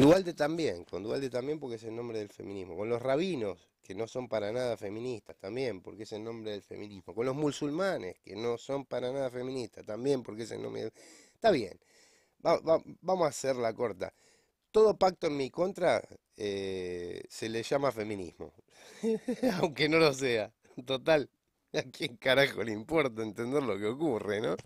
Con Dualde también, con Dualde también porque es el nombre del feminismo. Con los rabinos, que no son para nada feministas, también porque es el nombre del feminismo. Con los musulmanes, que no son para nada feministas, también porque es el nombre del... Está bien, vamos a hacer la corta. Todo pacto en mi contra eh, se le llama feminismo, aunque no lo sea. Total, ¿a quién carajo le importa entender lo que ocurre, no?